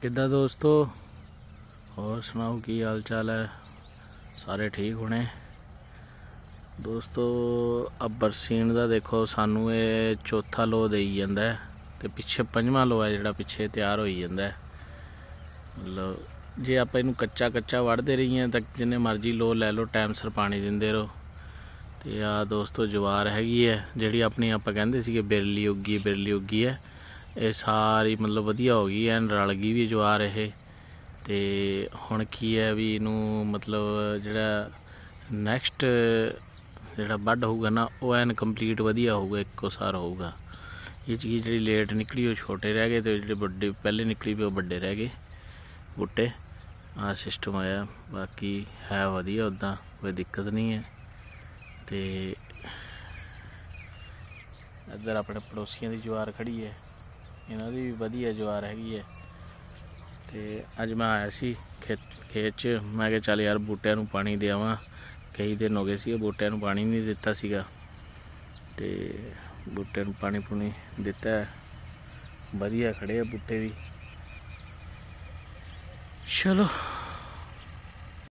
ਕਿੱਦਾਂ ਦੋਸਤੋ ਹੋਰ ਸੁਣਾਓ ਕੀ ਹਾਲ ਚਾਲ ਹੈ ਸਾਰੇ ਠੀਕ ਹੋਣੇ ਦੋਸਤੋ ਅਬਰਸੀਨ ਬਰਸੀਨ ਦਾ ਦੇਖੋ ਸਾਨੂੰ ਇਹ ਚੌਥਾ ਲੋ ਦੇਈ ਜਾਂਦਾ ਤੇ ਪਿੱਛੇ ਪੰਜਵਾਂ ਲੋ ਹੈ ਜਿਹੜਾ ਪਿੱਛੇ ਤਿਆਰ ਹੋਈ ਜਾਂਦਾ ਮਤਲਬ ਜੇ ਆਪਾਂ ਇਹਨੂੰ ਕੱਚਾ ਕੱਚਾ ਵੜਦੇ ਰਹੀਏ ਤਾਂ ਜਿੰਨੇ ਮਰਜ਼ੀ ਲੋ ਲੈ ਲਓ ਟਾਈਮ ਸਰ ਪਾਣੀ ਦਿੰਦੇ ਰਹੋ ਤੇ ਆ ਦੋਸਤੋ ਜਵਾਰ ਹੈਗੀ ਹੈ ਜਿਹੜੀ ਆਪਣੀ ਆਪਾਂ ਕਹਿੰਦੇ ਸੀਗੇ ਬਿਰਲੀ ਉੱਗੀ ਬਿਰਲੀ ਉੱਗੀ ਹੈ ਇਹ ਸਾਰੀ ਮਤਲਬ ਵਧੀਆ ਹੋ ਗਈ ਐਨ ਰਲ ਗਈ ਵੀ ਜਵਾਰ ਇਹ ਤੇ ਹੁਣ ਕੀ ਹੈ ਵੀ ਇਹਨੂੰ ਮਤਲਬ ਜਿਹੜਾ ਨੈਕਸਟ ਜਿਹੜਾ ਵੱਡ ਹੋਊਗਾ ਨਾ ਉਹ ਐਨ ਕੰਪਲੀਟ ਵਧੀਆ ਹੋਊਗਾ ਇੱਕੋ ਸਾਰ ਹੋਊਗਾ ਇਹ ਚੀਜ਼ ਜਿਹੜੀ ਲੇਟ ਨਿਕਲੀ ਉਹ ਛੋਟੇ ਰਹਿ ਗਏ ਤੇ ਜਿਹੜੇ ਵੱਡੇ ਪਹਿਲੇ ਨਿਕਲੀ ਵੀ ਉਹ ਵੱਡੇ ਰਹਿ ਗਏ ਬੁੱਟੇ ਆ ਸਿਸਟਮ ਆਇਆ ਬਾਕੀ ਹੈ ਵਧੀਆ ਉਦਾਂ ਕੋਈ ਦਿੱਕਤ ਨਹੀਂ ਹੈ ਤੇ ਇੱਧਰ ਆਪਣੇ ਪੜੋਸੀਆਂ ਦੀ ਜਵਾਰ ਖੜੀ ਹੈ ਇਹਨਾਂ ਦੀ ਵੀ ਵਧੀਆ ਜਵਾਰ ਹੈਗੀ ਹੈ ਤੇ ਅੱਜ ਮੈਂ ਆਇਆ ਸੀ ਖੇਤ ਖੇਤ 'ਚ ਮੈਂ ਕਿਹਾ ਚੱਲ ਯਾਰ ਬੂਟਿਆਂ ਨੂੰ ਪਾਣੀ ਦੇਵਾਂ ਕਈ ਦਿਨ ਹੋ ਗਏ ਸੀ ਬੂਟਿਆਂ ਨੂੰ ਪਾਣੀ ਨਹੀਂ ਦਿੱਤਾ ਸੀਗਾ ਤੇ ਬੂਟਿਆਂ ਨੂੰ ਪਾਣੀ ਪੁਣੀ ਦਿੱਤਾ ਵਧੀਆ ਖੜੇ ਆ ਬੂਟੇ ਵੀ ਚਲੋ